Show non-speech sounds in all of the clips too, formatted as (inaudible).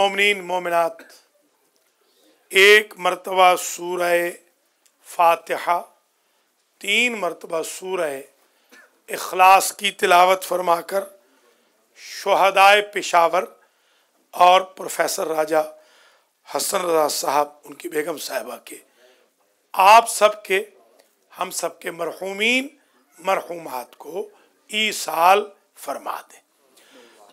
मोमिन मोमिनत एक मरतबा सूर फातहा तीन मरतबा सूर अखलास की तिलावत फरमाकर शहदाय पेशावर और प्रोफेसर राजा हसन रजा साहब उनकी बेगम साहबा के आप सब के हम सब के मरहूमिन मरहूमात को ई साल फरमा दें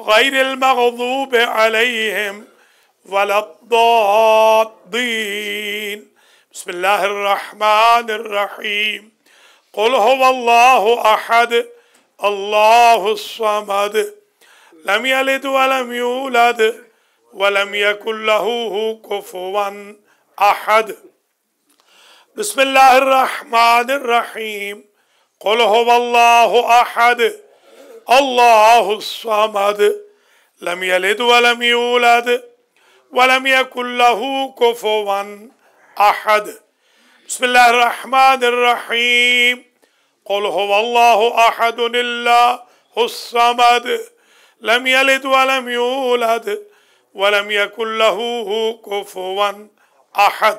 غير المغضوب عليهم ولا الضالين بسم الله الرحمن الرحيم قل هو الله احد الله الصمد لم يلد ولم يولد ولم يكن له كفوا احد بسم الله الرحمن الرحيم قل هو الله احد الله الصمد لم يلد ولم يولد ولم يكن له كفوا احد بسم الله الرحمن الرحيم قل هو الله احد الله الصمد لم يلد ولم يولد ولم يكن له كفوا احد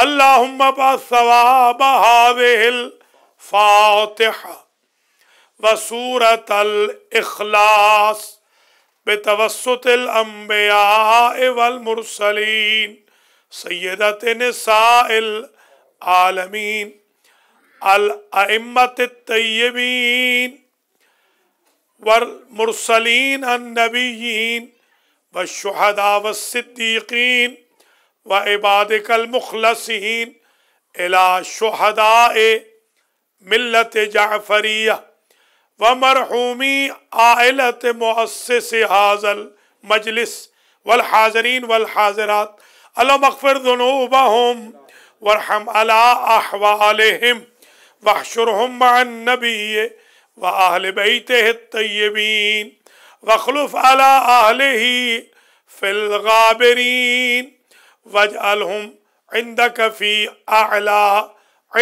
اللهم بعث ثواب هذه الفاتحه وصورة الإخلاص بتوسط الأنبياء والمرسلين سيدة نساء العالمين الأئمة الطيبين والمرسلين النبيين والشهداء والصديقين وعبادك المخلصين إلى شهداء ملة جعفريه व मरहूमी आलत मुस हाजल मजलिस वल हाजरीन वल हाजरात अल्लाह मकफर वरहम अला अहवालहम नबी व आहल बैत तय्यबीन वखलुफ अला फिलगाबरीन वज अलहम इंद कफ़ी अला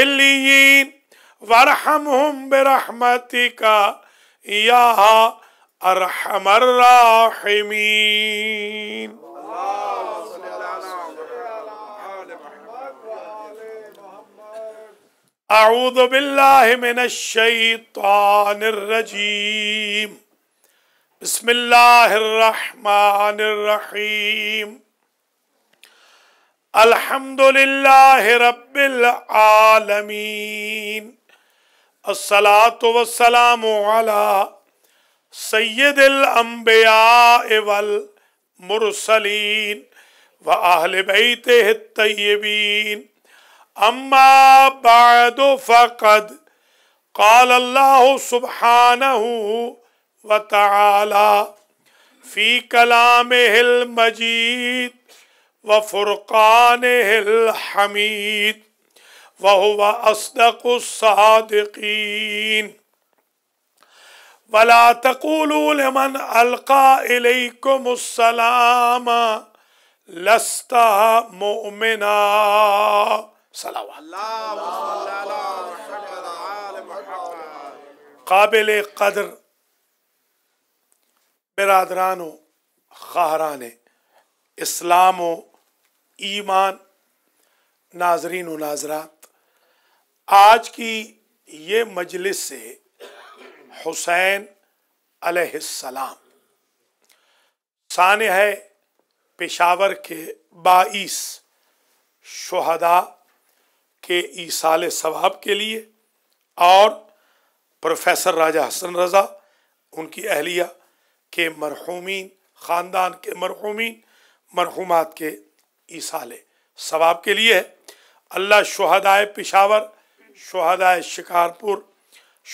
अलीन وارحمهم برحمتك يا ارحم الراحمين اعوذ بالله من الشيطان الرجيم بسم الله الرحمن الرحيم الحمد لله رب العالمين الصلاة والسلام على سيد الأنبياء والمرسلين وأهل بيته الطيبين اما بعد فقد قال الله سبحانه وتعالى في كلامه المجيد وفرقانه الحميد वह असदकुसदीन वला तकुलमन अलकाकुमसलाम लस्ता मोमिना काबिल कदर बिरादरानो खारान इस्लाम ईमान नाजरीन नाजरा आज की ये मजलिस से हुसैन अलैहिस्सलाम सान है पेशावर के बाईस शहदा के ईसाल सवाब के लिए और प्रोफेसर राजा हसन रज़ा उनकी अहलिया के मरहूमिन ख़ानदान के मरहूमिन मरहूमात के ईसाल सवाब के लिए है अल्लाह शहदाए पेशावर शहदाय शिकारपुर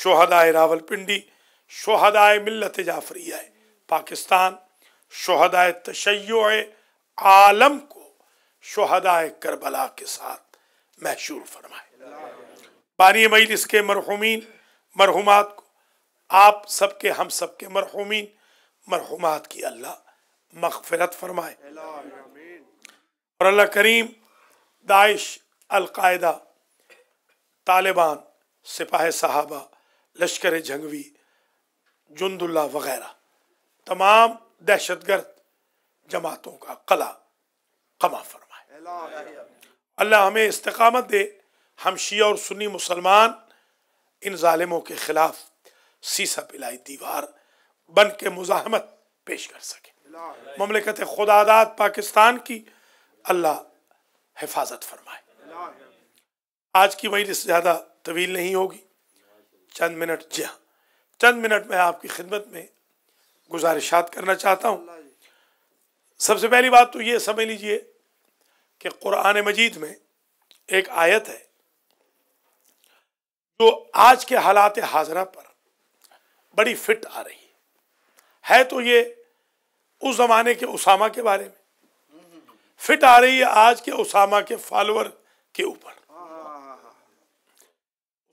शहदाय रावलपिंडी शहदाय मिलत जाफरिया पाकिस्तान शहदाय तशैय आलम को शहदाय करबला के साथ महशूर फरमाए बानी मईल इसके मरहूमिन मरहुमात को आप सबके हम सब के मरहूमिन मरहुमात की अल्लाह मखफरत फरमाए और अल्लाह करीम दाइश अलकायदा तालिबान सिपाह सहाबा लश्कर जंगवी जुंदुल्ला वगैरह तमाम दहशतगर्द जमातों का कला कमा फरमाए अल्लाह हमें इस्तकामत दे हम शिया और सुन्नी मुसलमान इन ालिमों के ख़िलाफ़ सीसा पिलाई दीवार बन के मुजाहमत पेश कर सके ममलिकत खुदादात पाकिस्तान की अल्लाह हिफाजत फरमाए आज की वही से ज़्यादा तवील नहीं होगी चंद मिनट जी हाँ चंद मिनट में आपकी खिदमत में गुजारिशात करना चाहता हूँ सबसे पहली बात तो ये समझ लीजिए कि कुरान मजीद में एक आयत है जो आज के हालात हाजरा पर बड़ी फिट आ रही है है तो ये उस ज़माने के उसामा के बारे में फिट आ रही है आज के उसामा के फॉलोअर के ऊपर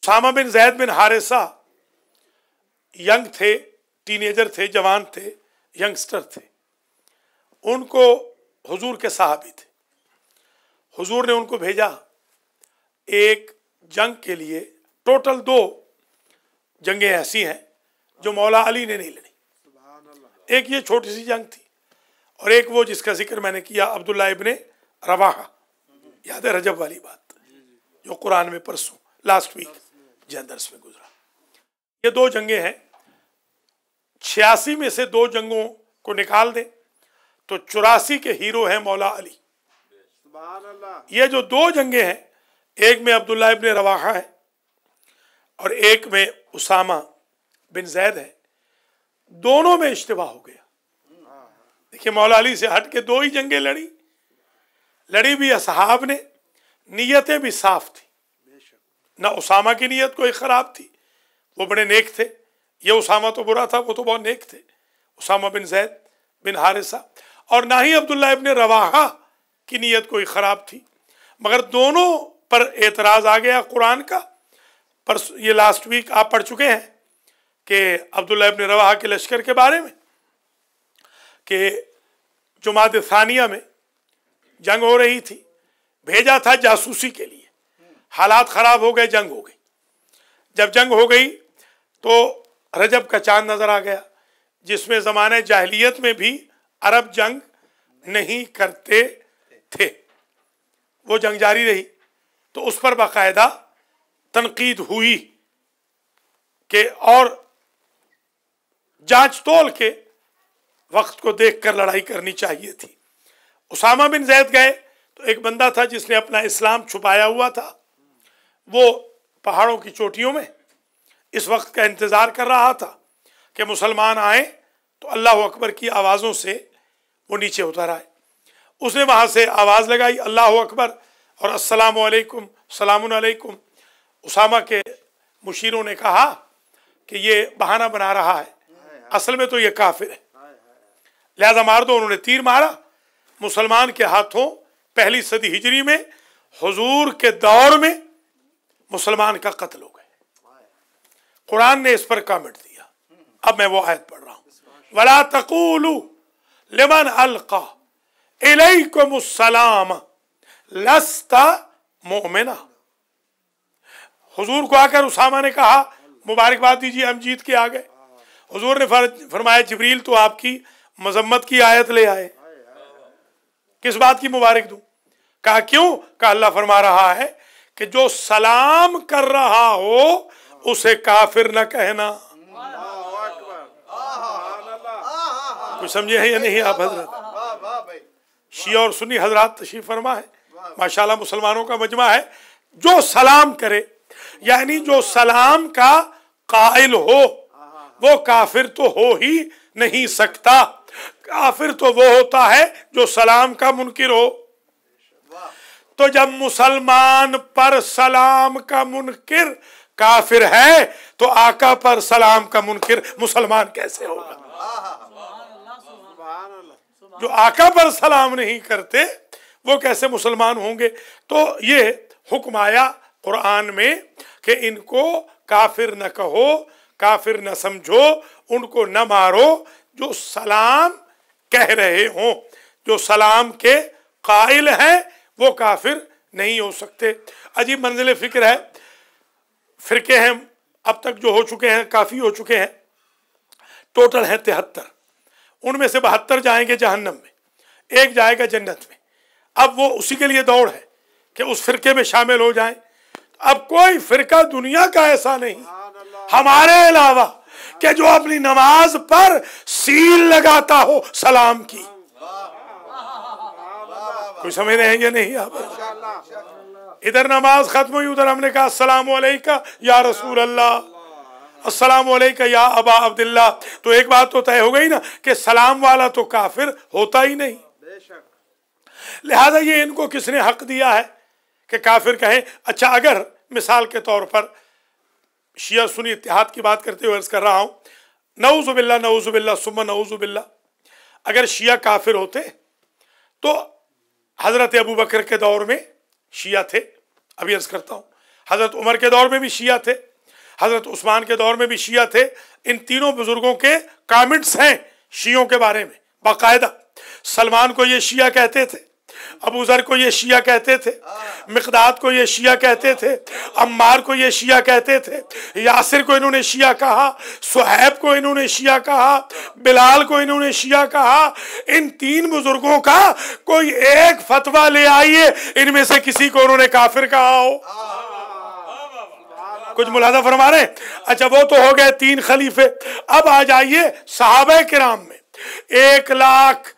Usama bin Zaid bin Haritha young थे टीनेजर थे जवान थे यंगस्टर थे उनको हुजूर के साहबी थे हुजूर ने उनको भेजा एक जंग के लिए टोटल दो जंगें ऐसी हैं जो मौला अली ने नहीं लड़ी एक ये छोटी सी जंग थी और एक वो जिसका जिक्र मैंने किया अब्दुल्ला इब्ने रवाहा याद है रजब वाली बात जो कुरान में परसों लास्ट वीक जयदर्स में गुजरा ये दो जंगे हैं छियासी में से दो जंगों को निकाल दें तो चौरासी के हीरो हैं मौला अली ये जो दो जंगे हैं एक में अब्दुल्ला इबन रवाहा है और एक में उसामा बिन जैद है दोनों में इश्तवा हो गया देखिए मौला अली से हट के दो ही जंगे लड़ी लड़ी भी असहाब ने नीयतें भी साफ थी ना उसामा की नीयत कोई ख़राब थी वो बड़े नेक थे ये उसामा तो बुरा था वो तो बहुत नेक थे उसामा बिन जैद बिन हारिसा और ना ही अब्दुल्ला इबन रवाहा की नीयत कोई ख़राब थी मगर दोनों पर एतराज़ आ गया कुरान का पर ये लास्ट वीक आप पढ़ चुके हैं कि अब्दुल्ला इबन रवाहा के लश्कर के बारे में कि जुमात सानिया में जंग हो रही थी भेजा था जासूसी के लिए हालात ख़राब हो गए जंग हो गई जब जंग हो गई तो रजब का चांद नज़र आ गया जिसमें ज़माने जाहलीत में भी अरब जंग नहीं करते थे वो जंग जारी रही तो उस पर बाकायदा तनकीद हुई के और जांच तोल के वक्त को देख कर लड़ाई करनी चाहिए थी उसामा बिन जैद गए तो एक बंदा था जिसने अपना इस्लाम छुपाया हुआ था वो पहाड़ों की चोटियों में इस वक्त का इंतज़ार कर रहा था कि मुसलमान आए तो अल्लाह अकबर की आवाज़ों से वो नीचे उतर आए उसने वहाँ से आवाज़ लगाई अल्लाह अकबर और असलकुम सलामकुम उसामा के मुशीरों ने कहा कि ये बहाना बना रहा है असल में तो ये काफिर है लिहाजा मार दो उन्होंने तीर मारा मुसलमान के हाथों पहली सदी हिजरी में हुजूर के दौर में मुसलमान का कत्ल हो गए कुरान ने इस पर कमेंट दिया अब मैं वो आयत पढ़ रहा हूं वला तकूलू लिमन अलका इलेकुमुस्सलाम लस्ता मोमिना हुजूर को आकर उसामा ने कहा मुबारकबाद दीजिए हम जीत के आ गए हुजूर ने फरमाया जबरील तो आपकी मजम्मत की आयत ले आए किस बात की मुबारक दू कहा क्यों कहा अल्लाह फरमा रहा है कि जो सलाम कर रहा हो उसे काफिर न कहना कुछ समझे है या नहीं आप हजरत शिया और सुनी हजरत तशीफ फरमा है माशा मुसलमानों का मजमा है जो सलाम करे यानी जो सलाम का कायल हो वो काफिर तो हो ही नहीं सकता काफिर तो वो होता है जो सलाम का मुनकिर हो तो जब मुसलमान पर सलाम का मुनकिर काफिर है तो आका पर सलाम का मुनकिर मुसलमान कैसे होगा जो आका पर सलाम नहीं करते वो कैसे मुसलमान होंगे तो ये हुक्म आया कुरान में कि इनको काफिर न कहो काफिर न समझो उनको न मारो जो सलाम कह रहे हों जो सलाम के कायल हैं वो काफिर नहीं हो सकते अजीब मंजिल फ़िक्र है फ़िरके हैं अब तक जो हो चुके हैं काफ़ी हो चुके हैं टोटल हैं तिहत्तर उनमें से बहत्तर जाएंगे जहन्नम में एक जाएगा जन्नत में अब वो उसी के लिए दौड़ है कि उस फिरके में शामिल हो जाए अब कोई फिरका दुनिया का ऐसा नहीं हमारे अलावा कि जो अपनी नमाज पर सील लगाता हो सलाम की कोई समझ रहे हैं या नहीं आप इधर नमाज खत्म हुई उधर हमने कहा असलम या रसूल अल्लाह असलम या अबा अब्दुल्ला तो एक बात तो तय हो गई ना कि सलाम वाला तो काफिर होता ही नहीं लिहाजा ये इनको किसने हक दिया है कि काफिर कहें अच्छा अगर मिसाल के तौर पर शिया सुनी इतिहाद की बात करते हुए अर्ज़ कर रहा हूं नऊज़ुबिल्ला नऊज़ुबिल्ला सुम नऊज़ुबिल्ला अगर शिया काफिर होते तो हज़रत अबू बकर के दौर में शिया थे अभी अर्ज़ करता हूँ हज़रत उमर के दौर में भी शिया थे हज़रत उस्मान के दौर में भी शिया थे इन तीनों बुज़ुर्गों के कामेंट्स हैं शियों के बारे में बाकायदा सलमान को ये शिया कहते थे अबू जर को ये शिया कहते थे मकदाद को ये शिया कहते थे अम्मार को ये शिया कहते थे यासिर को इन्होंने शिया कहा सुहैब को इन्होंने शिया कहा बिलाल को इन्होंने शिया कहा इन तीन बुजुर्गों का कोई एक फतवा ले आइए इनमें से किसी को उन्होंने काफिर कहा हो कुछ मुलाजा फरमा रहे अच्छा वो तो हो गए तीन खलीफे अब आ जाइए साहब कराम में एक लाख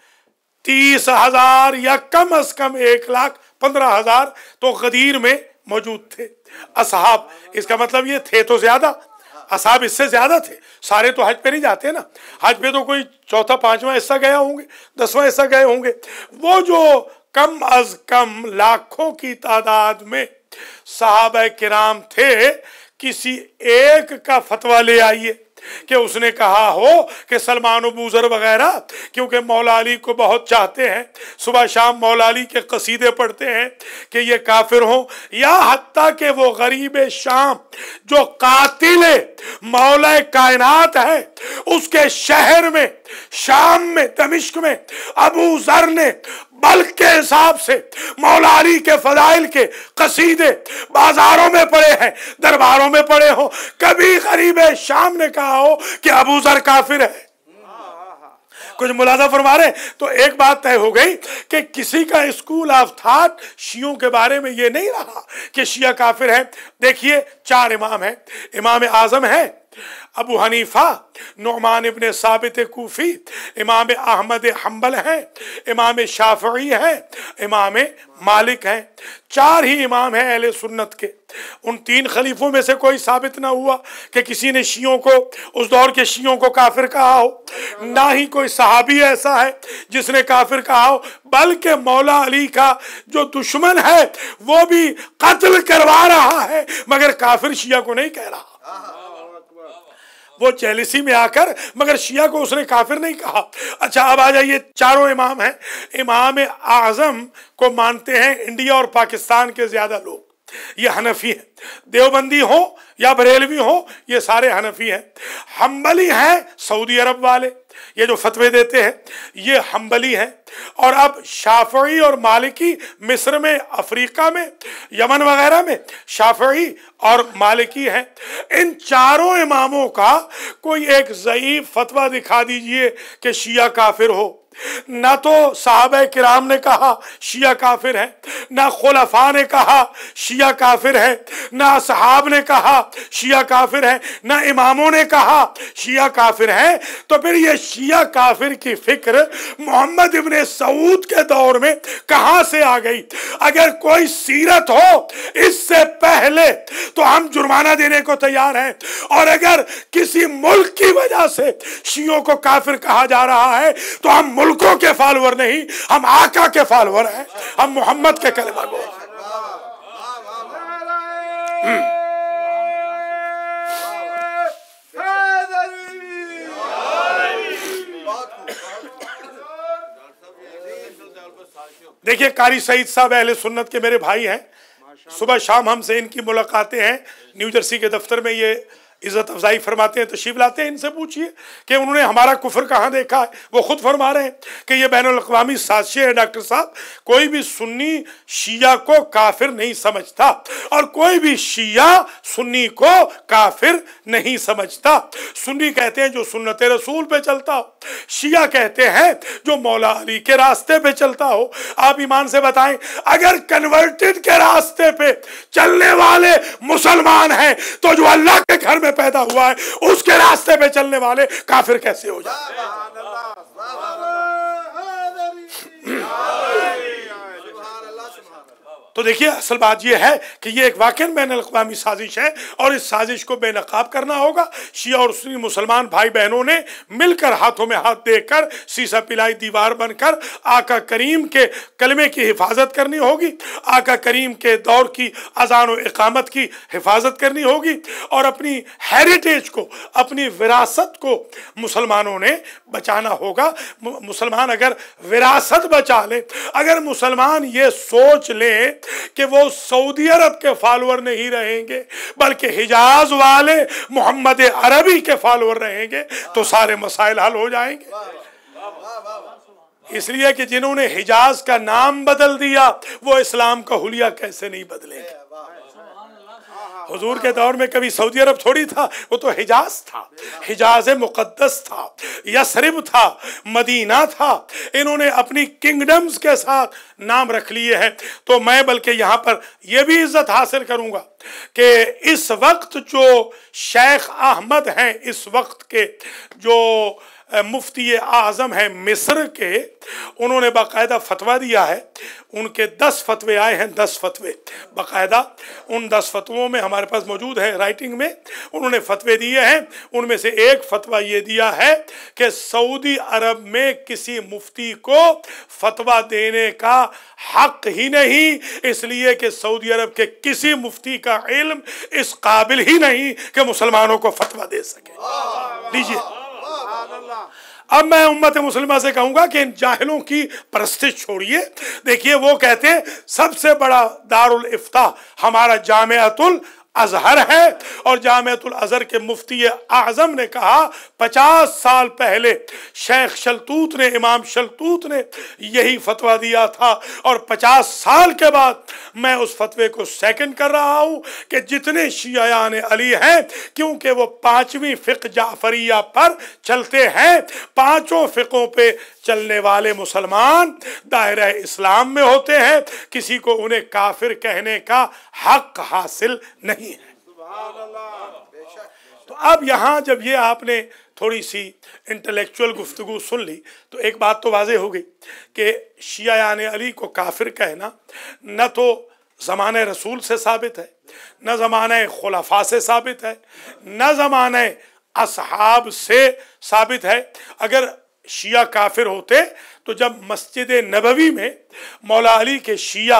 तीस हजार या कम अज कम एक लाख पंद्रह हजार तो गदीर में मौजूद थे असहाब इसका मतलब ये थे तो ज्यादा असहाब इससे ज़्यादा थे सारे तो हज पे नहीं जाते ना हज पे तो कोई चौथा पांचवा हिस्सा गया होंगे दसवां हिस्सा गए होंगे वो जो कम अज कम लाखों की तादाद में साहब किराम थे किसी एक का फतवा ले आइए कि उसने कहा हो कि सलमान बूजर वगैरह क्योंकि मौलाली को बहुत चाहते हैं सुबह शाम मौलाली के कसीदे पढ़ते हैं कि ये काफिर हों या हती के वो गरीब शाम जो कातिल मौला कायनात है उसके शहर में शाम में तमिश्क में अबू जर ने बल्क के हिसाब से मौलानी के फजाइल के कसीदे बाजारों में पड़े हैं दरबारों में पड़े हो कभी गरीब शाम ने कहा हो कि अबू जर काफिर है कुछ मुलाजा फरमा रहे तो एक बात तय हो गई कि किसी का स्कूल ऑफ थाट शियों के बारे में ये नहीं रहा कि शिया काफिर है देखिए चार इमाम हैं इमाम आजम है अबू हनीफा नुमान इबन साबित कोफ़ी इमाम अहमद हम्बल हैं इमाम शाफी हैं इमाम मालिक हैं चार ही इमाम हैं अहल सुन्नत के उन तीन खलीफों में से कोई साबित ना हुआ कि किसी ने शीयों को उस दौर के शीयों को काफिर कहा हो ना ही कोई सहाबी ऐसा है जिसने काफिर कहा हो बल्कि मौला अली का जो दुश्मन है वो भी कत्ल करवा रहा है मगर काफिर शिया को नहीं कह रहा वो चैलिसी में आकर मगर शिया को उसने काफिर नहीं कहा अच्छा अब आ जाइए चारों इमाम हैं इमाम आजम को मानते हैं इंडिया और पाकिस्तान के ज़्यादा लोग ये हनफी हैं देवबंदी हो या बरेलवी हो ये सारे हनफी हैं हम्बली हैं सऊदी अरब वाले ये जो फतवे देते हैं ये हम्बली हैं और अब शाफी और मालिकी मिस्र में अफ्रीका में यमन वगैरह में शाफी और मालिकी हैं इन चारों इमामों का कोई एक ज़यीफ़ फतवा दिखा दीजिए कि शिया काफिर हो ना तो साहब कराम ने कहा शिया काफिर है ना खुलफा ने कहा शिया काफिर है ना साहब ने कहा शिया काफिर है ना इमामों ने कहा शिया काफिर है तो फिर ये शिया काफिर की फिक्र मोहम्मद इबन सऊद के दौर में कहां से आ गई अगर कोई सीरत हो इससे पहले तो हम जुर्माना देने को तैयार हैं और अगर किसी मुल्क की वजह से शियों को काफिर कहा जा रहा है तो हम मुल्क मुल्कों के फॉलोअर नहीं हम आका के फॉलोअर हैं हम मोहम्मद के कलमा को देखिए कारी सईद साहब अहले सुन्नत के मेरे भाई हैं सुबह शाम हमसे इनकी मुलाकातें हैं न्यू जर्सी के दफ्तर में ये इज़्ज़त अफजाई फरमाते हैं तो शिव लाते हैं इनसे पूछिए कि उन्होंने हमारा कुफर कहाँ देखा है वो खुद फरमा रहे हैं कि ये बैन अवी साजशे हैं डॉक्टर साहब कोई भी सुन्नी शिया को काफिर नहीं समझता और कोई भी शिया सुन्नी को काफिर नहीं समझता सुन्नी कहते हैं जो सुन्नत रसूल पे चलता हो शिया कहते हैं जो मौला अली के रास्ते पे चलता हो आप ईमान से बताएं अगर कन्वर्टेड के रास्ते पे चलने वाले मुसलमान हैं तो जो अल्लाह के घर में में पैदा हुआ है उसके रास्ते पे चलने वाले काफिर कैसे हो जाते हैं तो देखिए असल बात यह है कि ये एक वाक़ बैन अवी साजिश है और इस साजिश को बेनकाब करना होगा शिया और सुनी मुसलमान भाई बहनों ने मिलकर हाथों में हाथ देकर शीशा पिलाई दीवार बनकर आका करीम के कलमे की हिफाजत करनी होगी आका करीम के दौर की अजान इकामत की हिफाजत करनी होगी और अपनी हेरिटेज को अपनी विरासत को मुसलमानों ने बचाना होगा मुसलमान अगर विरासत बचा ले अगर मुसलमान ये सोच ले कि वो सऊदी अरब के फॉलोअर नहीं रहेंगे बल्कि हिजाज वाले मोहम्मद अरबी के फॉलोअर रहेंगे तो सारे मसाइल हल हो जाएंगे इसलिए कि जिन्होंने हिजाज का नाम बदल दिया वो इस्लाम का हुलिया कैसे नहीं बदलेंगे हुजूर के दौर में कभी सऊदी अरब थोड़ी था वो तो हिजाज था हिजाज मुकद्दस था यसरिब था मदीना था इन्होंने अपनी किंगडम्स के साथ नाम रख लिए हैं तो मैं बल्कि यहाँ पर यह भी इज्जत हासिल करूँगा कि इस वक्त जो शेख अहमद हैं इस वक्त के जो मुफ्ती आज़म हैं मिस्र के उन्होंने बाकायदा फतवा दिया है उनके दस फतवे आए हैं दस फतवे बाकायदा उन दस फतवों में हमारे पास मौजूद है राइटिंग में उन्होंने फतवे दिए हैं उनमें से एक फतवा ये दिया है कि सऊदी अरब में किसी मुफ्ती को फतवा देने का हक ही नहीं इसलिए कि सऊदी अरब के किसी मुफ्ती का इल्म इस काबिल ही नहीं कि मुसलमानों को फतवा दे सके लीजिए अब मैं उम्मत मुसलमा से कहूंगा कि इन जाहिलों की परस्तिश छोड़िए देखिए वो कहते हैं सबसे बड़ा दारुल इफ्ता हमारा जामतुल अजहर है और जामतुल अजहर के मुफ्ती आजम ने कहा पचास साल पहले शेख शलतूत ने इमाम शलतूत ने यही फतवा दिया था और पचास साल के बाद मैं उस फतवे को सेकंड कर रहा हूँ कि जितने शियान अली हैं क्योंकि वो पाँचवीं फ़िक जाफरिया पर चलते हैं पाँचों फ़िकों पे चलने वाले मुसलमान दायरा इस्लाम में होते हैं किसी को उन्हें काफिर कहने का हक हासिल नहीं तो अब यहाँ जब ये आपने थोड़ी सी इंटेलेक्चुअल गुफ्तगु सुन ली तो एक बात तो वाजे हो गई कि शिया यान अली को काफिर कहना न तो ज़मान रसूल से साबित है न ज़मान खुलाफा से साबित है न ज़मान असहाब से साबित है अगर शिया काफिर होते तो जब मस्जिद नबवी में मौला अली के शिया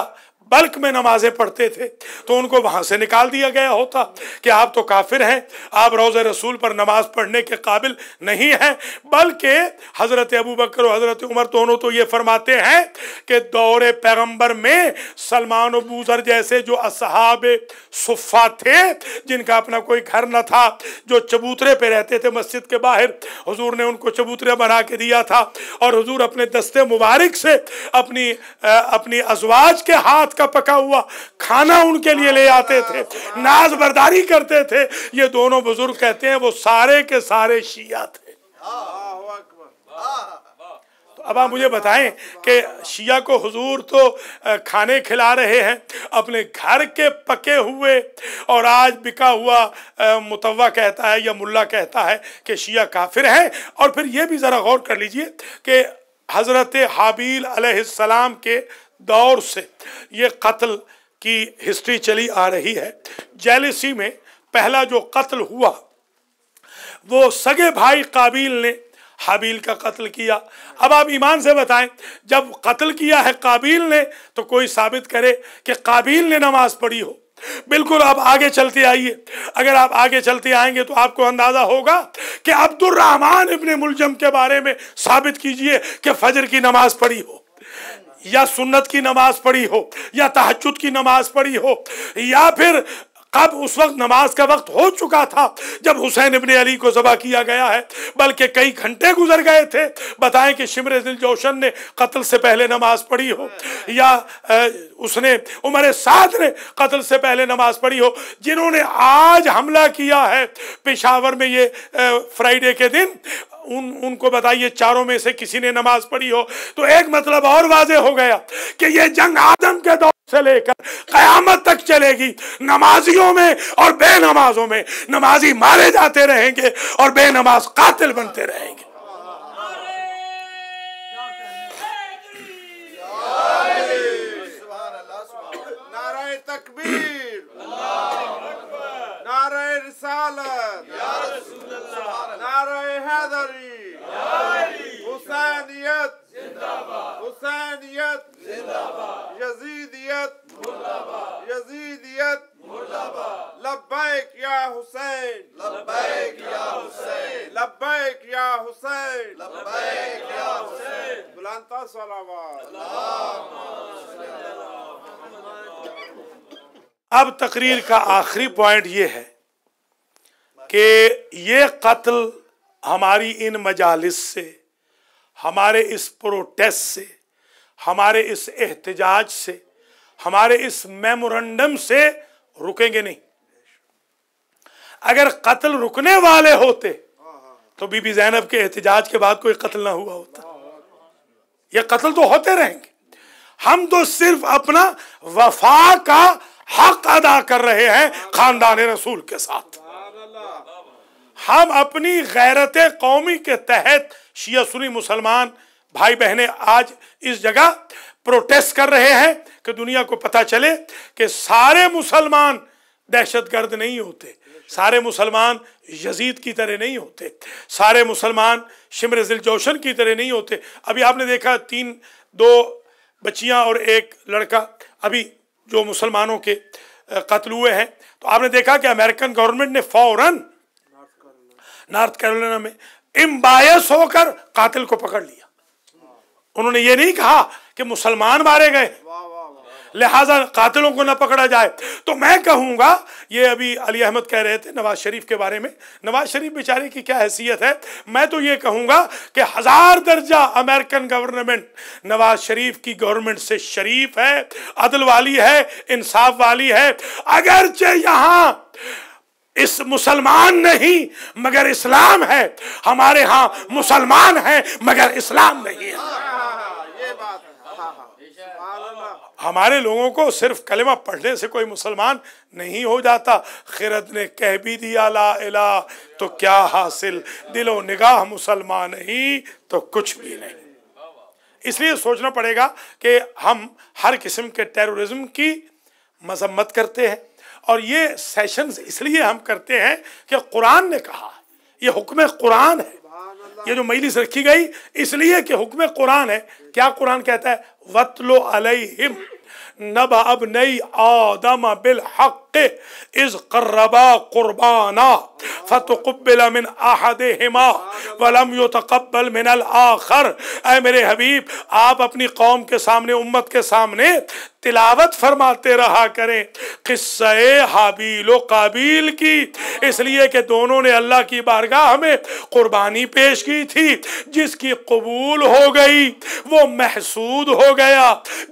बल्क में नमाजें पढ़ते थे तो उनको वहाँ से निकाल दिया गया होता कि आप तो काफिर हैं आप रोज़ रसूल पर नमाज पढ़ने के काबिल नहीं हैं बल्कि हज़रत अबू बकर और हज़रत उमर दोनों तो ये फरमाते हैं कि दौरे पैगम्बर में सलमान अबूज़र जैसे जो असहाब सुफ़ा थे जिनका अपना कोई घर न था जो चबूतरे पे रहते थे मस्जिद के बाहर हजूर ने उनको चबूतरे बना के दिया था और हजूर अपने दस्ते मुबारक से अपनी आ, अपनी अजवाज के हाथ का पका हुआ खाना उनके लिए ले आते थे नाज बर्दारी करते थे ये दोनों बुजुर्ग कहते हैं वो सारे के सारे शिया थे तो अब आप मुझे बताएं कि शिया को हुजूर तो खाने खिला रहे हैं अपने घर के पके हुए और आज बिका हुआ मुतवा कहता है या मुल्ला कहता है कि शिया काफिर हैं और फिर ये भी ज़रा गौर कर लीजिए कि हज़रत हाबील अलैहिस्सलाम के दौर से ये कत्ल की हिस्ट्री चली आ रही है जेलिसी में पहला जो कत्ल हुआ वो सगे भाई काबिल ने हाबील का कत्ल किया अब आप ईमान से बताएं जब कत्ल किया है काबिल ने तो कोई साबित करे कि काबिल ने नमाज पढ़ी हो बिल्कुल आप आगे चलते आइए अगर आप आगे चलते आएंगे तो आपको अंदाज़ा होगा कि अब्दुलरहमान इबन मुलजम के बारे में साबित कीजिए कि फजर की नमाज पढ़ी हो या सुन्नत की नमाज पढ़ी हो या तहजुद की नमाज पढ़ी हो या फिर कब उस वक्त नमाज का वक्त हो चुका था जब हुसैन इबन अली को जबा किया गया है बल्कि कई घंटे गुजर गए थे बताएं कि शिमर दिल जोशन ने कत्ल से पहले नमाज पढ़ी हो या उसने उमर साध ने कत्ल से पहले नमाज पढ़ी हो जिन्होंने आज हमला किया है पेशावर में ये फ्राइडे के दिन उन उनको बताइए चारों में से किसी ने नमाज पढ़ी हो तो एक मतलब और वाजे हो गया कि ये जंग आदम के दौर से लेकर कयामत तक चलेगी नमाजियों में और बेनमाजों में नमाजी मारे जाते रहेंगे और बेनमाज कातिल बनते रहेंगे हुसैनियत हुसैनियत हुर्रियत यजीदियत लब्बैक या हुसैन लब्बैक या हुसैन लब्बैक या हुसैन लब्बैक या हुसैन बुलंदा सलावत अब तकरीर का आखिरी पॉइंट ये है कि ये कत्ल हमारी इन मजालिस से हमारे इस प्रोटेस्ट से हमारे इस एहतजाज से हमारे इस मेमोरेंडम से रुकेंगे नहीं अगर कत्ल रुकने वाले होते तो बीबी जैनब के एहतजाज के बाद कोई कत्ल ना हुआ होता ये कत्ल तो होते रहेंगे हम तो सिर्फ अपना वफा का हक अदा कर रहे हैं खानदान रसूल के साथ हम अपनी गैरत कौमी के तहत शिया सुनी मुसलमान भाई बहने आज इस जगह प्रोटेस्ट कर रहे हैं कि दुनिया को पता चले कि सारे मुसलमान दहशतगर्द नहीं होते सारे मुसलमान यजीद की तरह नहीं होते सारे मुसलमान शिमर जोशन की तरह नहीं होते अभी आपने देखा तीन दो बच्चियां और एक लड़का अभी जो मुसलमानों के कत्ल हुए हैं तो आपने देखा कि अमेरिकन गवर्नमेंट ने फौरन नॉर्थ कैरोलिना में इम्बायस होकर कातिल को पकड़ लिया उन्होंने ये नहीं कहा कि मुसलमान मारे गए लिहाजा कातिलों को ना पकड़ा जाए तो मैं कहूँगा ये अभी अली अहमद कह रहे थे नवाज शरीफ के बारे में नवाज शरीफ बेचारे की क्या हैसियत है मैं तो ये कहूँगा कि हज़ार दर्जा अमेरिकन गवर्नमेंट नवाज शरीफ की गवर्नमेंट से शरीफ है अदल वाली है इंसाफ वाली है अगरचे यहाँ इस मुसलमान नहीं मगर इस्लाम है हमारे यहाँ मुसलमान है मगर इस्लाम नहीं है हमारे लोगों को सिर्फ कलमा पढ़ने से कोई मुसलमान नहीं हो जाता खिरत ने कह भी दिया ला इला तो क्या हासिल दिलो निगाह मुसलमान ही तो कुछ भी नहीं इसलिए सोचना पड़ेगा कि हम हर किस्म के टेररिज्म की मजम्मत करते हैं और ये सेशंस इसलिए हम करते हैं कि कुरान ने कहा ये हुक्म कुरान है ये जो मजलिस रखी गई इसलिए कि हुक्म कुरान है क्या कुरान कहता है वतलो अलैहिम नब अब नई आदम बिल हक बिलहक इज कर्रबा कुर्बाना फतकबिल मिन आहद हिमा वलम यो तकबल मिनल आखर अः मेरे हबीब आप अपनी कौम के सामने उम्मत के सामने तिलावत फरमाते रहा करें किस्से हाबील काबील की इसलिए कि दोनों ने अल्लाह की बारगाह में कुर्बानी पेश की थी जिसकी कबूल हो गई वो महसूद हो गया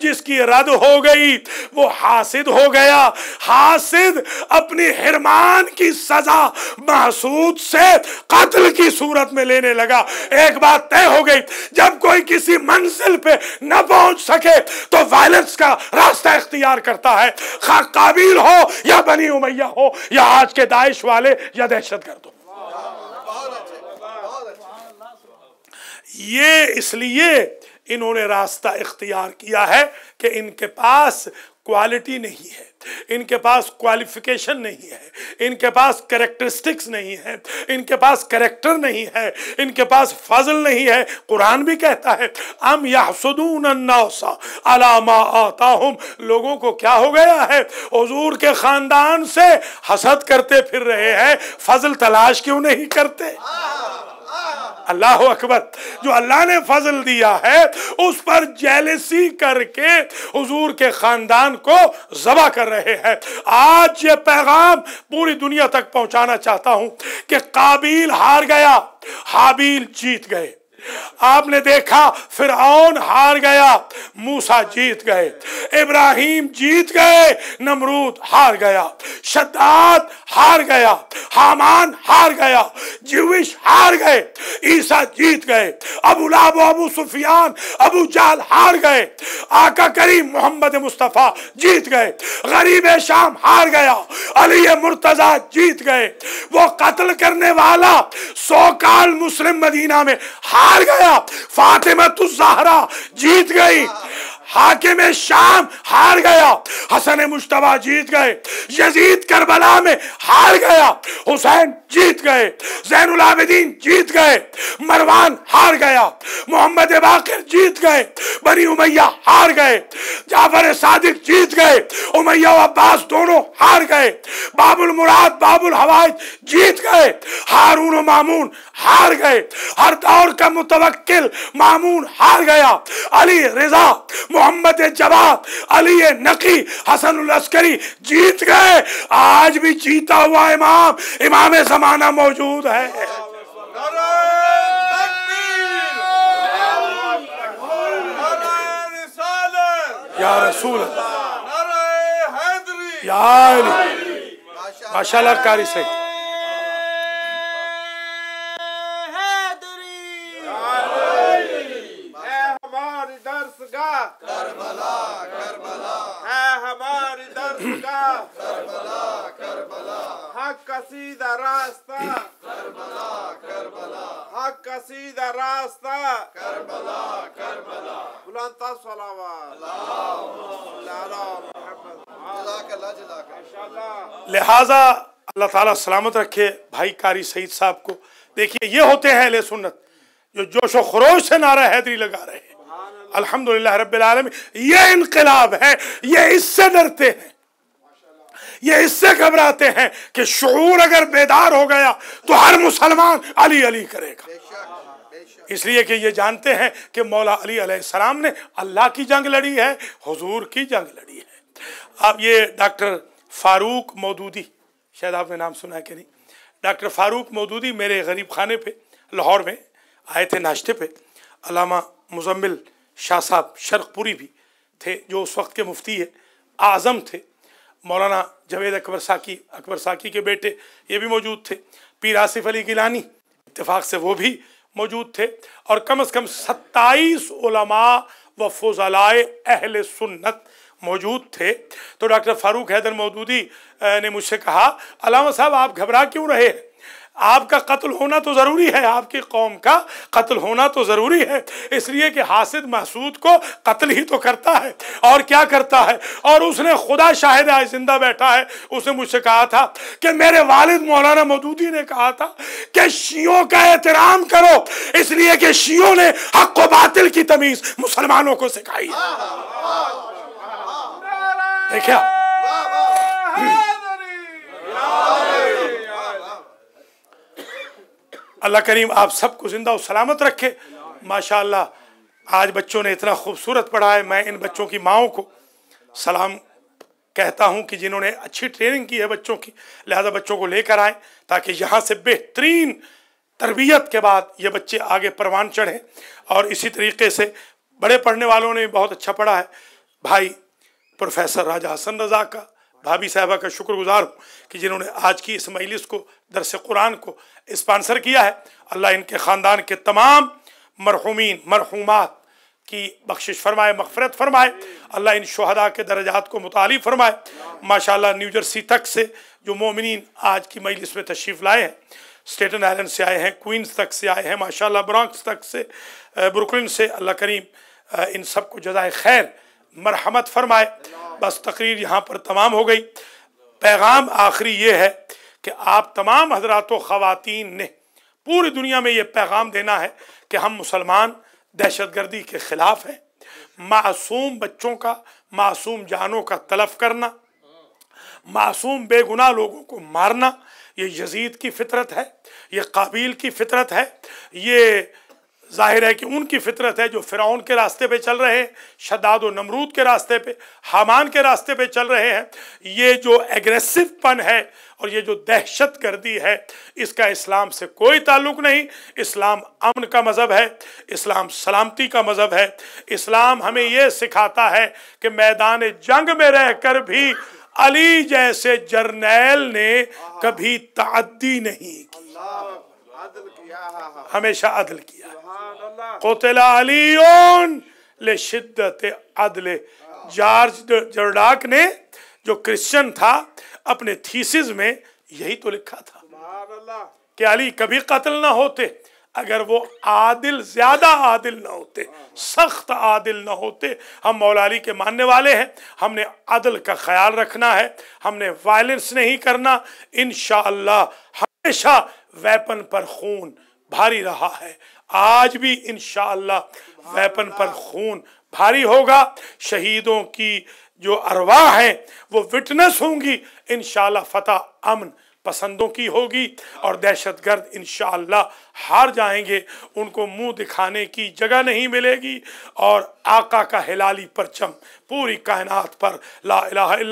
जिसकी रद्द हो गई वो हासिद हो गया हास फासिद अपनी हिरमान की सजा महसूद से कत्ल की सूरत में लेने लगा एक बात तय हो गई जब कोई किसी मंजिल पे न पहुंच सके तो वायलेंस का रास्ता इख्तियार करता है खा काबिल हो या बनी उमैया हो या आज के दाइश वाले या दहशत कर दो ये इसलिए इन्होंने रास्ता इख्तियार किया है कि इनके पास क्वालिटी नहीं है इनके पास क्वालिफिकेशन नहीं है इनके पास करेक्टरिस्टिक्स नहीं है इनके पास करेक्टर नहीं है इनके पास फजल नहीं है कुरान भी कहता है अम यासदून अलामा आता हूँ लोगों को क्या हो गया है हजूर के ख़ानदान से हसद करते फिर रहे हैं फजल तलाश क्यों नहीं करते आ, आ, अल्लाह अकबर जो अल्लाह ने फजल दिया है उस पर जेलसी करके हजूर के ख़ानदान को जबा कर रहे हैं आज ये पैगाम पूरी दुनिया तक पहुंचाना चाहता हूं कि काबिल हार गया हाबिल जीत गए आपने देखा फिर हार गया मूसा जीत गए इब्राहिम जीत गए नमरूद हार गया शद्दाद हार गया हामान हार गया जीविश हार गए ईसा जीत गए अबू लाबो अबू सुफियान अबू जाल हार गए आका करीम मोहम्मद मुस्तफ़ा जीत गए गरीब शाम हार गया अली मुर्तज़ा जीत गए वो कत्ल करने वाला सौ मुस्लिम मदीना में हार हार गया फातिमा तू जहरा जीत गई हाकिम शाम हार गया हसन मुश्तबा जीत गए यजीद करबला में हार गया हुसैन जीत गए जैनुल आबदीन जीत गए मरवान हार गया मोहम्मद बाकर जीत गए बनी उमैया हार गए जाफर सादिक जीत गए उमैया अब्बास दोनों हार गए बाबुल मुराद बाबुल हवाज जीत गए हारून मामून हार गए हर दौर का मुतवक्किल मामून हार गया अली रिजा मोहम्मद जवाब अली नकी हसन लश्करी जीत गए आज भी जीता हुआ इमाम इमाम जमाना मौजूद है या रसूल यार माशाल्लाह कारी सही का सीधा रास्ता करबला करबला हक का सीधा रास्ता करबला करबला बुलंद सलावा लिहाजा अल्लाह ताला सलामत रखे भाई कारी सईद साहब को देखिए ये होते हैं अहले सुन्नत जो जोश जोशो खरोश से नारा हैदरी लगा रहे हैं अल्हम्दुलिल्लाह रब्बिल आलमीन ये इनकलाब है ये इससे डरते हैं ये इससे घबराते हैं कि शूर अगर बेदार हो गया तो हर मुसलमान अली अली करेगा इसलिए कि ये जानते हैं कि मौला अली सलाम ने अल्लाह की जंग लड़ी है हुजूर की जंग लड़ी है अब ये डॉक्टर फारूक मौदूदी शायद आपने नाम सुना है कि नहीं डॉक्टर फारूक मौदूदी मेरे गरीब खाने पे लाहौर में आए थे नाश्ते पे अलामा मुजम्मिल शाह साहब शर्कपुरी भी थे जो उस वक्त के मुफ्ती है आज़म थे मौलाना जवेद अकबर साकी अकबर साकी के बेटे ये भी मौजूद थे पीर आसिफ अली गिलानी इतफाक़ से वो भी मौजूद थे और कम अज़ कम सत्ताईस व फजलाए अहल सुन्नत मौजूद थे तो डॉक्टर फारूक हैदर मौदूदी ने मुझसे कहा अलामा साहब आप घबरा क्यों रहे हैं आपका कत्ल होना तो ज़रूरी है आपकी कौम का कत्ल होना तो ज़रूरी है इसलिए कि हासिद महसूद को कत्ल ही तो करता है और क्या करता है और उसने खुदा शाहिद आज जिंदा बैठा है उसने मुझसे कहा था कि मेरे वालिद मौलाना मदूदी ने कहा था कि शियों का एहतराम करो इसलिए कि शियों ने हक व बातिल की तमीज़ मुसलमानों को सिखाई देखा (laughs) अल्लाह करीम आप सबको ज़िंदा और सलामत रखे माशाल्लाह आज बच्चों ने इतना खूबसूरत पढ़ा है मैं इन बच्चों की माओ को सलाम कहता हूँ कि जिन्होंने अच्छी ट्रेनिंग की है बच्चों की लिहाजा बच्चों को लेकर आए ताकि यहाँ से बेहतरीन तरबियत के बाद ये बच्चे आगे परवान चढ़ें और इसी तरीके से बड़े पढ़ने वालों ने बहुत अच्छा पढ़ा है भाई प्रोफेसर राजा हसन रजा का भाभी साहबा का शुक्रगुजार हूँ कि जिन्होंने आज की इस मजलिस को दरस कुरान को इस्पांसर किया है अल्लाह इनके ख़ानदान के तमाम मरहूमिन मरहूमात की बख्शिश फरमाए मफफरत फरमाए अल्लाह इन शहदा के दर्जात को मुताली फरमाए माशाल्लाह न्यूजर्सी तक से जो मोमिन आज की मजलिस में तशरीफ़ लाए हैं स्टेटन आइलैंड से आए हैं क्वींस तक से आए हैं माशाल्लाह ब्रॉन्क्स तक से ब्रुकलिन से अल्लाह करीम इन सब को जजाय खैर मरहमत फरमाए बस तकरीर यहाँ पर तमाम हो गई पैगाम आखिरी ये है कि आप तमाम हजरात ख़वातीन ने पूरी दुनिया में ये पैगाम देना है कि हम मुसलमान दहशत गर्दी के ख़िलाफ़ हैं मासूम बच्चों का मासूम जानों का तलफ करना मासूम बेगुनाह लोगों को मारना ये यजीद की फितरत है ये काबिल की फितरत है ये जाहिर है कि उनकी फितरत है जो फ़िरौन के रास्ते पे चल रहे हैं शदाद व नमरूद के रास्ते पे हमान के रास्ते पे चल रहे हैं ये जो एग्रेसिव पन है और ये जो दहशत गर्दी है इसका इस्लाम से कोई ताल्लुक नहीं इस्लाम अमन का मज़हब है इस्लाम सलामती का मज़हब है इस्लाम हमें यह सिखाता है कि मैदान जंग में रह कर भी अली जैसे जर्नैल ने कभी तदी नहीं की हमेशा अदल किया है कोतला अलीन ले शिद्दत अदले जॉर्ज जर्डाक ने जो क्रिश्चियन था अपने थीसिस में यही तो लिखा था कि अली कभी कत्ल ना होते अगर वो आदिल ज्यादा आदिल ना होते सख्त आदिल ना होते हम मौला अली के मानने वाले हैं हमने अदल का ख्याल रखना है हमने वायलेंस नहीं करना इन हमेशा वेपन पर खून भारी रहा है आज भी इन वेपन पर खून भारी होगा शहीदों की जो अरवाह हैं वो विटनेस होंगी इन फतह अमन पसंदों की होगी और दहशत गर्द इन हार जाएंगे उनको मुंह दिखाने की जगह नहीं मिलेगी और आका का हिलाली परचम पूरी कायनात पर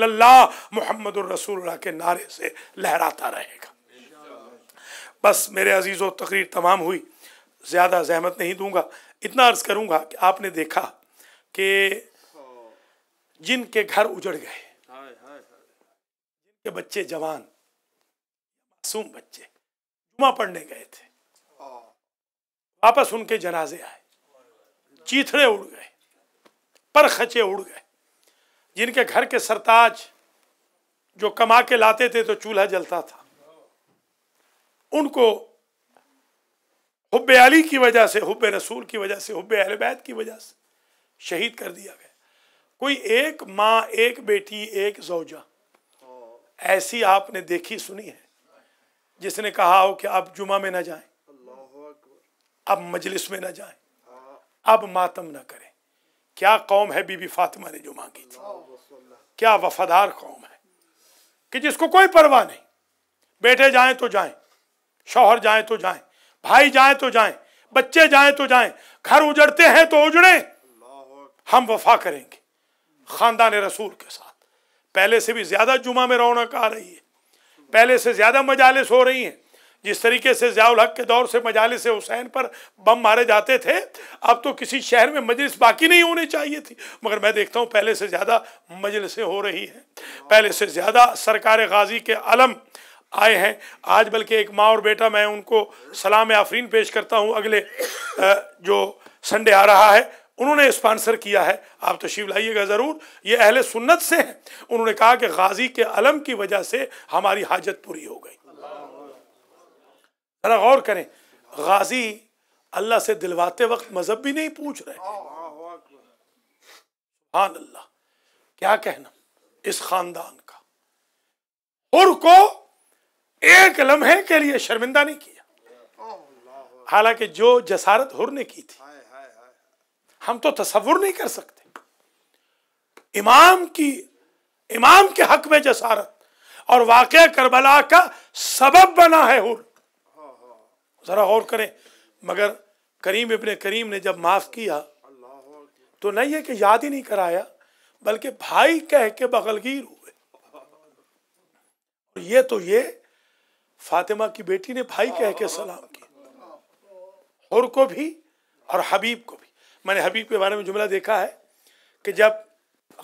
ला मोहम्मद के नारे से लहराता रहेगा बस मेरे अजीज़ व तकरीर तमाम हुई ज़्यादा जहमत नहीं दूंगा इतना अर्ज़ करूंगा कि आपने देखा कि जिनके घर उजड़ गए जिनके बच्चे जवान मासूम बच्चे जुमा पढ़ने गए थे वापस उनके जनाजे आए चीथड़े उड़ गए पर खचे उड़ गए जिनके घर के सरताज जो कमा के लाते थे तो चूल्हा जलता था उनको हुब अली की वजह से हुब रसूल की वजह से हुब बैत की वजह से शहीद कर दिया गया कोई एक माँ एक बेटी एक जौजा ऐसी आपने देखी सुनी है जिसने कहा हो कि आप जुमा में ना जाएं अब मजलिस में ना जाएं हाँ। अब मातम ना करें क्या कौम है बीबी फातिमा ने जो मांगी थी क्या वफादार कौम है कि जिसको कोई परवाह नहीं बेटे जाएं तो जाएं शौहर जाएं तो जाएं भाई जाए तो जाए बच्चे जाए तो जाए घर उजड़ते हैं तो उजड़े हम वफा करेंगे खानदान रसूल के साथ पहले से भी ज्यादा जुमा में रौनक आ रही है पहले से ज्यादा मजालस हो रही हैं जिस तरीके से जयाउल हक के दौर से मजालिस हुसैन पर बम मारे जाते थे अब तो किसी शहर में मजलिस बाकी नहीं होनी चाहिए थी मगर मैं देखता हूँ पहले से ज़्यादा मजलिसें हो रही हैं पहले से ज़्यादा सरकार गाजी के अलम आए हैं आज बल्कि एक माँ और बेटा मैं उनको सलाम आफरीन पेश करता हूँ अगले जो संडे आ रहा है उन्होंने स्पॉन्सर किया है आप तो शिव लाइएगा ज़रूर ये अहले सुन्नत से हैं उन्होंने कहा कि गाजी के अलम की वजह से हमारी हाजत पूरी हो गई ज़रा गौर करें गाजी अल्लाह से दिलवाते वक्त मज़हब भी नहीं पूछ रहे हाँ अल्लाह क्या कहना इस खानदान का और को एक लम्हे के लिए शर्मिंदा नहीं किया हालांकि जो जसारत हुर ने की थी हम तो तस्वुर नहीं कर सकते इमाम की इमाम के हक में जसारत और वाक़ करबला का सबब बना है हुर जरा और करें मगर करीम इबन करीम ने जब माफ़ किया तो नहीं है कि याद ही नहीं कराया बल्कि भाई कह के बगलगीर हुए ये तो ये फातिमा की बेटी ने भाई कह के सलाम किया और को भी और हबीब को भी मैंने हबीब के बारे में जुमला देखा है कि जब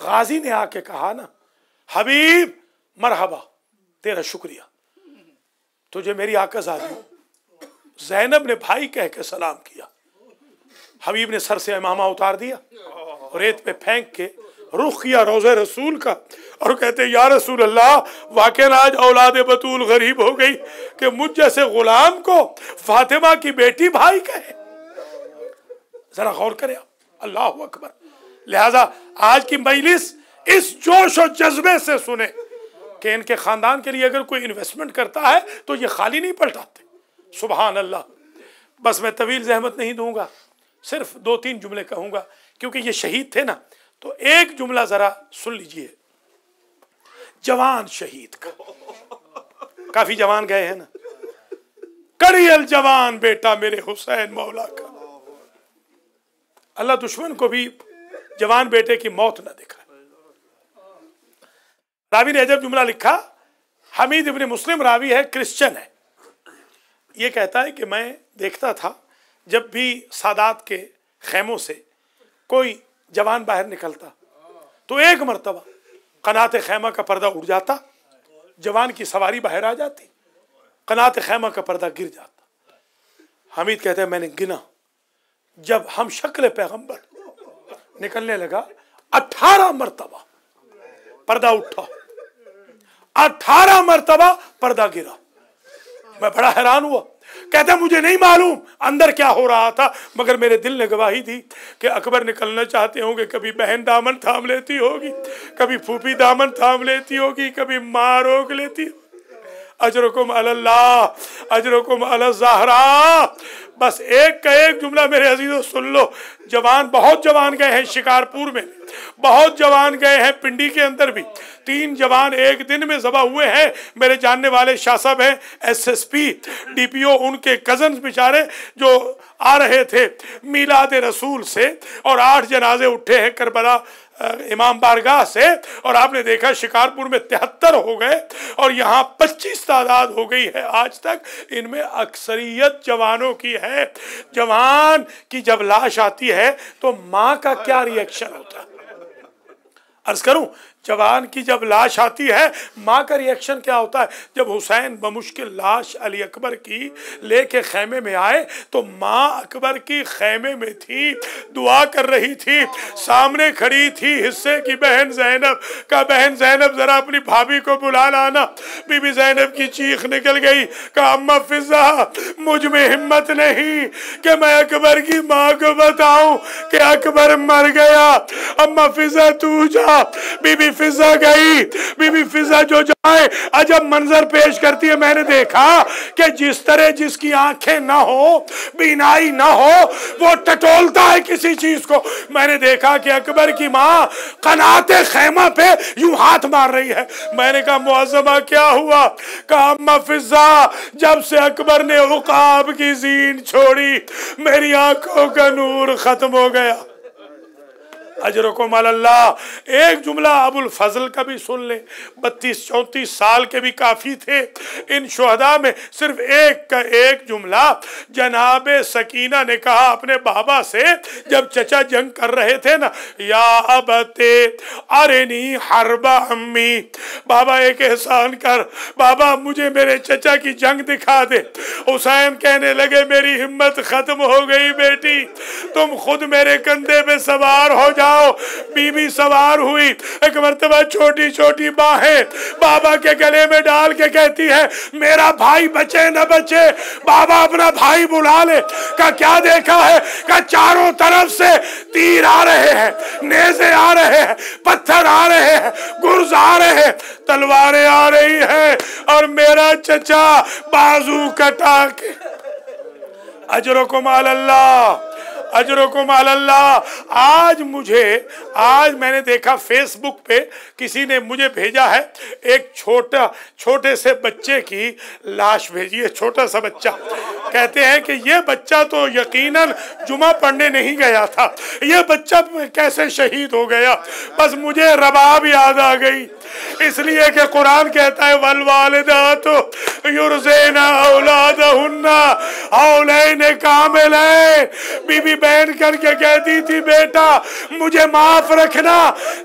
गाजी ने आके कहा ना हबीब मरहबा तेरा शुक्रिया तुझे मेरी आकस आ गई जैनब ने भाई कह के सलाम किया हबीब ने सर से इमामा उतार दिया और रेत पे फेंक के रुख किया रोज़ रसूल का और कहते या रसूल अल्लाह वाक़ आज औलाद बतूल गरीब हो गई कि मुझ जैसे ग़ुलाम को फातिमा की बेटी भाई कहे ज़रा गौर करें आप अल्लाह अकबर लिहाजा आज की मजलिस इस जोश और जज्बे से सुने कि इनके ख़ानदान के लिए अगर कोई इन्वेस्टमेंट करता है तो ये खाली नहीं पलटाते सुबह अल्लाह बस मैं तवील जहमत नहीं दूंगा सिर्फ दो तीन जुमले कहूंगा क्योंकि ये शहीद थे ना तो एक जुमला जरा सुन लीजिए जवान शहीद का काफी जवान गए हैं ना करियल जवान बेटा मेरे हुसैन मौला का अल्लाह दुश्मन को भी जवान बेटे की मौत ना दिखा रावी ने अजब जुमला लिखा हमीद इबन मुस्लिम रावी है क्रिश्चियन है ये कहता है कि मैं देखता था जब भी सादात के खेमों से कोई जवान बाहर निकलता तो एक मरतबा कनात खैमा का पर्दा उड़ जाता जवान की सवारी बाहर आ जाती कनात खैमा का पर्दा गिर जाता हमीद कहते हैं मैंने गिना जब हम शक्ल पैगंबर निकलने लगा अठारह मरतबा पर्दा उठा अठारह मरतबा पर्दा गिरा मैं बड़ा हैरान हुआ कहता मुझे नहीं मालूम अंदर क्या हो रहा था मगर मेरे दिल ने गवाही दी कि अकबर निकलना चाहते होंगे कभी बहन दामन थाम लेती होगी कभी फूफी दामन थाम लेती होगी कभी माँ रोक लेती होगी अजरकुम अल्लाह अजरकुम अलजहरा बस एक का एक जुमला मेरे अजीज़ों सुन लो जवान बहुत जवान गए हैं शिकारपुर में बहुत जवान गए हैं पिंडी के अंदर भी तीन जवान एक दिन में जबा हुए हैं मेरे जानने वाले शाह साहब हैं एसएसपी डीपीओ उनके कजन बेचारे जो आ रहे थे मीलाद रसूल से और आठ जनाजे उठे हैं करबला इमाम बारगाह से और आपने देखा शिकारपुर में तिहत्तर हो गए और यहाँ पच्चीस तादाद हो गई है आज तक इनमें अक्सरियत जवानों की है जवान की जब लाश आती है तो माँ का क्या रिएक्शन होता है अर्ज करूं जवान की जब लाश आती है माँ का रिएक्शन क्या होता है जब हुसैन बमुश्किल लाश अली अकबर की लेके खेमे में आए तो माँ अकबर की खेमे में थी दुआ कर रही थी सामने खड़ी थी हिस्से की बहन जैनब का बहन जैनब ज़रा अपनी भाभी को बुला लाना बीबी जैनब की चीख निकल गई का अम्मा फिजा मुझ में हिम्मत नहीं कि मैं अकबर की माँ को बताऊं कि अकबर मर गया अम्मा फिजा तू जा बीबी फिजा गई बीबी फिजा जो जाए अजब मंजर पेश करती है मैंने देखा कि जिस तरह जिसकी आंखें ना हो बीनाई ना हो वो टटोलता है किसी चीज को मैंने देखा कि अकबर की माँ कनाते खेमा पे यूं हाथ मार रही है मैंने कहा मुआजमा क्या हुआ कहा अम्मा फिजा जब से अकबर ने उकाब की जीन छोड़ी मेरी आंखों का नूर खत्म हो गया अजर को एक जुमला अबुल फजल का भी सुन ले बत्तीस चौंतीस साल के भी काफ़ी थे इन शहदा में सिर्फ एक का एक जुमला जनाब सकीना ने कहा अपने बाबा से जब चचा जंग कर रहे थे ना या अब ते अरे नी हरबा अम्मी बाबा एक एहसान कर बाबा मुझे मेरे चचा की जंग दिखा दे हुसैन कहने लगे मेरी हिम्मत ख़त्म हो गई बेटी तुम खुद मेरे कंधे पे सवार हो जा जाओ बीबी सवार हुई एक मरतबा छोटी छोटी बाहें बाबा के गले में डाल के कहती है मेरा भाई बचे न बचे बाबा अपना भाई बुला ले का क्या देखा है का चारों तरफ से तीर आ रहे हैं नेजे आ रहे हैं पत्थर आ रहे हैं गुर्ज आ रहे हैं तलवारें आ रही हैं और मेरा चचा बाजू कटा के अजर अल्लाह अजरों अल्लाह आज मुझे आज मैंने देखा फेसबुक पे किसी ने मुझे भेजा है एक छोटा छोटे से बच्चे की लाश भेजी है छोटा सा बच्चा कहते हैं कि ये बच्चा तो यकीनन जुमा पढ़ने नहीं गया था ये बच्चा कैसे शहीद हो गया बस मुझे रबाब याद आ गई इसलिए कि कुरान कहता है वल वालदा तो औलाद हन्ना औलैन बीबी बहन करके कहती थी बेटा मुझे माफ रखना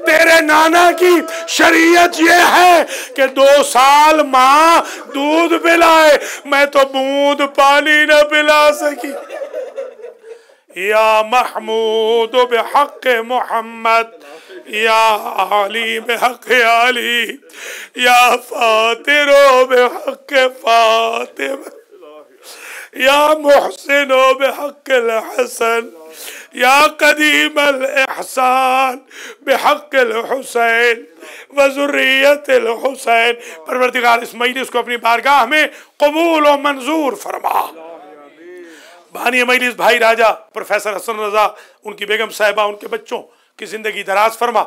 तेरे नाना की शरीयत ये है कि दो साल माँ दूध पिलाए मैं तो बूंद पानी न पिला सकी या महमूद बेहक मोहम्मद या आली बेहक आली या फातिरो बेहक फातिमा या मोहसिन बेहक हसन या कदीम एहसान बेहक हुसैन वजुर्रियत हुसैन परवरदिगार इसमाइल को अपनी बारगाह में कबूल और मंजूर फरमा बानी मजलिस भाई राजा प्रोफेसर हसन रजा उनकी बेगम साहिबा उनके बच्चों की ज़िंदगी दराज फरमा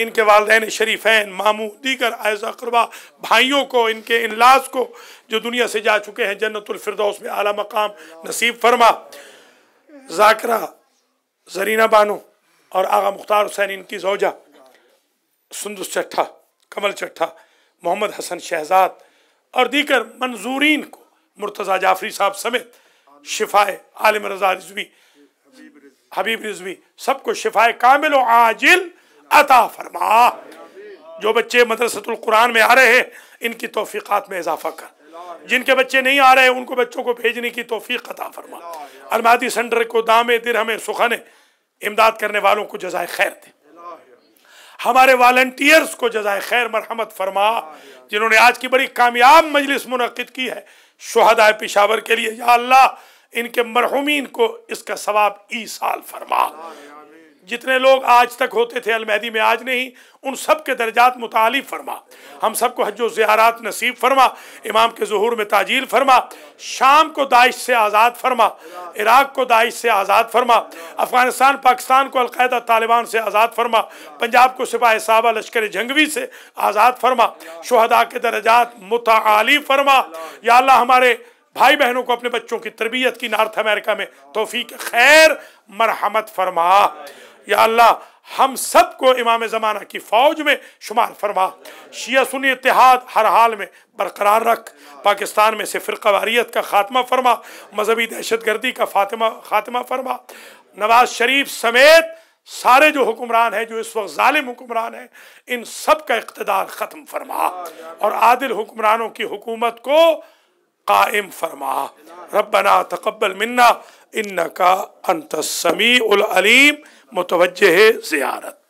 इनके वालदेन शरीफ़ैन मामू दीगर आयजा करबा भाइयों को इनके इनलाज को जो दुनिया से जा चुके हैं जन्नतफरदौस में आला मकाम नसीब फरमा जाकरा जरीना बानो और आगा मुख्तार हुसैन इनकी जोजा सुंदुस चट्ठा कमल चट्ठा मोहम्मद हसन शहजाद और दीगर मंजूरीन को मुर्तज़ा जाफरी साहब समेत शिफाए आलम रजा रिजवी हबीब रिजवी सबको शिफाए कामिल आजिल अता फरमा जो बच्चे मदरसतुल कुरान में आ रहे हैं इनकी तोफ़ीक़ात में इजाफा कर जिनके बच्चे नहीं आ रहे हैं उनको बच्चों को भेजने की तोफ़ी अता फरमा अलमादी सेंटर को दामे दिर हमें सुखने इमदाद करने वालों को जजाय खैर दे हमारे वॉल्टियर्स को जजाय खैर मरहमत फरमा जिन्होंने आज की बड़ी कामयाब मजलिस मुनद की है शहदाय पिशावर के लिए या अल्लाह इनके मरहूमिन को इसका सवाब साल फरमा जितने लोग आज तक होते थे अलमैदी में आज नहीं उन सब के दर्जात मुताली फरमा हम सबको हजो ज़्यारात नसीब फरमा इमाम के जहूर में ताजील फरमा शाम को दाइश से आज़ाद फरमा इराक़ को दाइश से आज़ाद फरमा अफ़गानिस्तान पाकिस्तान को अलकायदा तालिबान से आज़ाद फरमा पंजाब को सिपाही साहबा लश्कर जंगवी से आज़ाद फरमा शहदा के दर्जात मुताली फरमा या हमारे भाई बहनों को अपने बच्चों की तरबियत की नॉर्थ अमेरिका में तोफ़ी खैर मरहमत फरमा या अल्लाह हम सब को इमाम ज़माना की फ़ौज में शुमार फरमा शिया सुनी इतिहाद हर हाल में बरकरार रख पाकिस्तान में से फ़िरवारीत का ख़ात्मा फरमा मजहबी दहशत गर्दी का फातिमा खात्मा फरमा नवाज शरीफ समेत सारे जो हुक्मरान हैं जो इस वक्त ालिम हुक्मरान हैं इन सब का इकतदार ख़त्म फरमा और आदिल हुक्मरानों की हुकूमत को قائم فرما ربنا تقبل منا انك انت السميع العليم متوجه زيارت